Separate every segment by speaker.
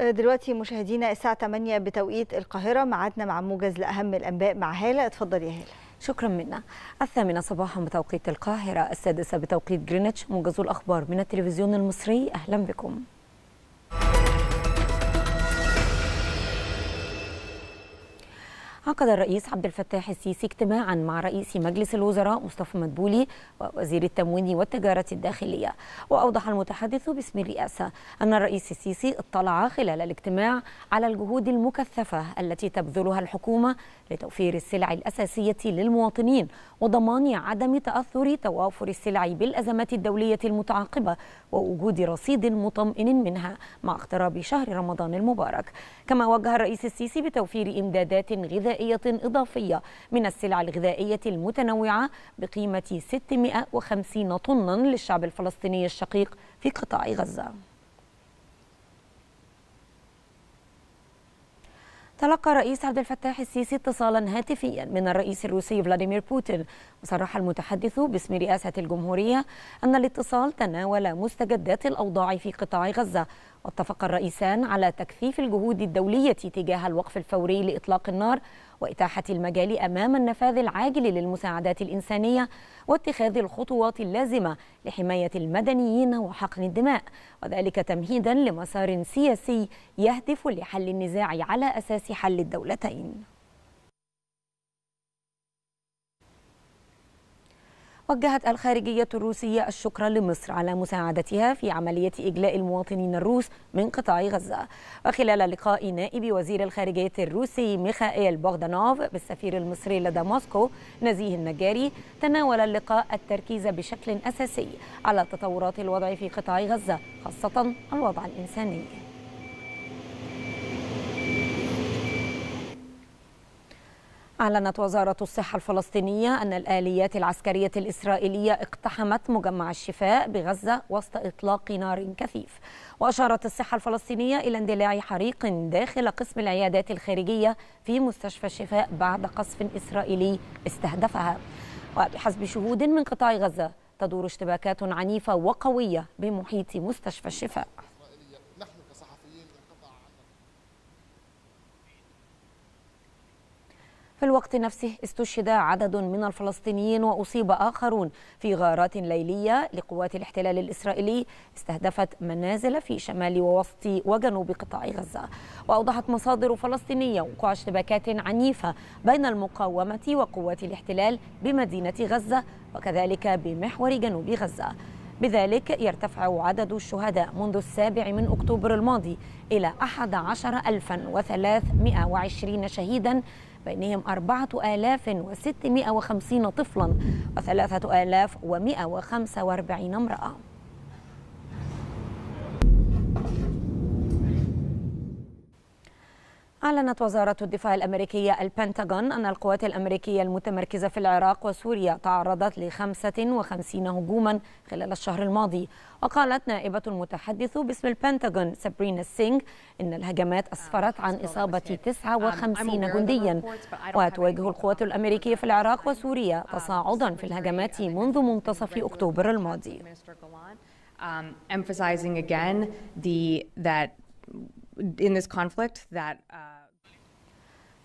Speaker 1: دلوقتي مشاهدينا الساعة 8 بتوقيت القاهرة معادنا مع موجز لأهم الأنباء مع هالة اتفضل يا هالة شكرا منا الثامنة صباحا بتوقيت القاهرة السادسة بتوقيت جرينتش موجز الأخبار من التلفزيون المصري أهلا بكم عقد الرئيس عبد الفتاح السيسي اجتماعا مع رئيس مجلس الوزراء مصطفى مدبولي ووزير التموين والتجارة الداخلية وأوضح المتحدث باسم الرئاسة أن الرئيس السيسي اطلع خلال الاجتماع على الجهود المكثفة التي تبذلها الحكومة لتوفير السلع الأساسية للمواطنين وضمان عدم تأثر توافر السلع بالأزمات الدولية المتعاقبة ووجود رصيد مطمئن منها مع اقتراب شهر رمضان المبارك كما وجه الرئيس السيسي بتوفير إمدادات غذائية إضافية من السلع الغذائية المتنوعة بقيمة 650 طنا للشعب الفلسطيني الشقيق في قطاع غزة تلقى الرئيس عبد الفتاح السيسي اتصالا هاتفيا من الرئيس الروسي فلاديمير بوتين وصرح المتحدث باسم رئاسة الجمهورية أن الاتصال تناول مستجدات الأوضاع في قطاع غزة واتفق الرئيسان على تكثيف الجهود الدولية تجاه الوقف الفوري لإطلاق النار وإتاحة المجال أمام النفاذ العاجل للمساعدات الإنسانية واتخاذ الخطوات اللازمة لحماية المدنيين وحقن الدماء وذلك تمهيدا لمسار سياسي يهدف لحل النزاع على أساس حل الدولتين وجهت الخارجية الروسية الشكر لمصر على مساعدتها في عملية إجلاء المواطنين الروس من قطاع غزة وخلال لقاء نائب وزير الخارجية الروسي ميخائيل بوغدانوف بالسفير المصري لدى موسكو نزيه النجاري تناول اللقاء التركيز بشكل أساسي على تطورات الوضع في قطاع غزة خاصة الوضع الإنساني أعلنت وزارة الصحة الفلسطينية أن الآليات العسكرية الإسرائيلية اقتحمت مجمع الشفاء بغزة وسط إطلاق نار كثيف وأشارت الصحة الفلسطينية إلى اندلاع حريق داخل قسم العيادات الخارجية في مستشفى الشفاء بعد قصف إسرائيلي استهدفها وبحسب شهود من قطاع غزة تدور اشتباكات عنيفة وقوية بمحيط مستشفى الشفاء في الوقت نفسه استشهد عدد من الفلسطينيين وأصيب آخرون في غارات ليلية لقوات الاحتلال الإسرائيلي استهدفت منازل في شمال ووسط وجنوب قطاع غزة وأوضحت مصادر فلسطينية وقوع اشتباكات عنيفة بين المقاومة وقوات الاحتلال بمدينة غزة وكذلك بمحور جنوب غزة بذلك يرتفع عدد الشهداء منذ السابع من أكتوبر الماضي إلى 11320 شهيداً بينهم 4650 طفلا و 3145 امرأة أعلنت وزارة الدفاع الأمريكية البنتاغون أن القوات الأمريكية المتمركزة في العراق وسوريا تعرضت ل 55 هجوما خلال الشهر الماضي وقالت نائبة المتحدث باسم البنتاغون سابرينا سينغ إن الهجمات أسفرت عن إصابة 59 جنديا وتواجه القوات الأمريكية في العراق وسوريا uh, تصاعدا في الهجمات منذ uh, منتصف أكتوبر الماضي. in this conflict that uh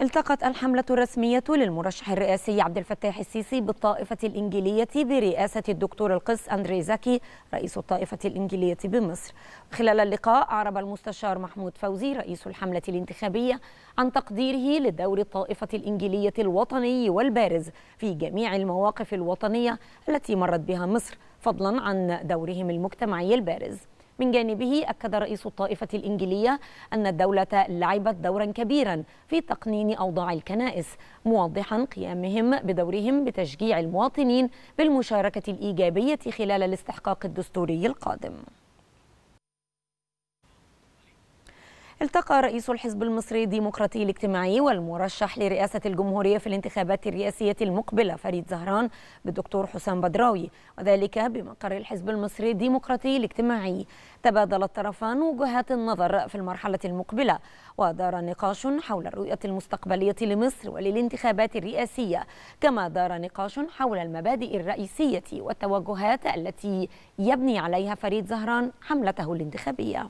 Speaker 1: التقت الحملة الرسمية للمرشح الرئاسي عبد الفتاح السيسي بالطائفة الإنجيلية برئاسة الدكتور القس أندري زكي رئيس الطائفة الإنجيلية بمصر خلال اللقاء أعرب المستشار محمود فوزي رئيس الحملة الانتخابية عن تقديره لدور الطائفة الإنجيلية الوطني والبارز في جميع المواقف الوطنية التي مرت بها مصر فضلا عن دورهم المجتمعي البارز من جانبه أكد رئيس الطائفة الإنجيلية أن الدولة لعبت دورا كبيرا في تقنين أوضاع الكنائس موضحا قيامهم بدورهم بتشجيع المواطنين بالمشاركة الإيجابية خلال الاستحقاق الدستوري القادم التقى رئيس الحزب المصري الديمقراطي الاجتماعي والمرشح لرئاسة الجمهورية في الانتخابات الرئاسية المقبلة فريد زهران بالدكتور حسام بدراوي وذلك بمقر الحزب المصري الديمقراطي الاجتماعي تبادل الطرفان وجهات النظر في المرحلة المقبلة ودار نقاش حول الرؤية المستقبلية لمصر وللانتخابات الرئاسية كما دار نقاش حول المبادئ الرئيسية والتوجهات التي يبني عليها فريد زهران حملته الانتخابية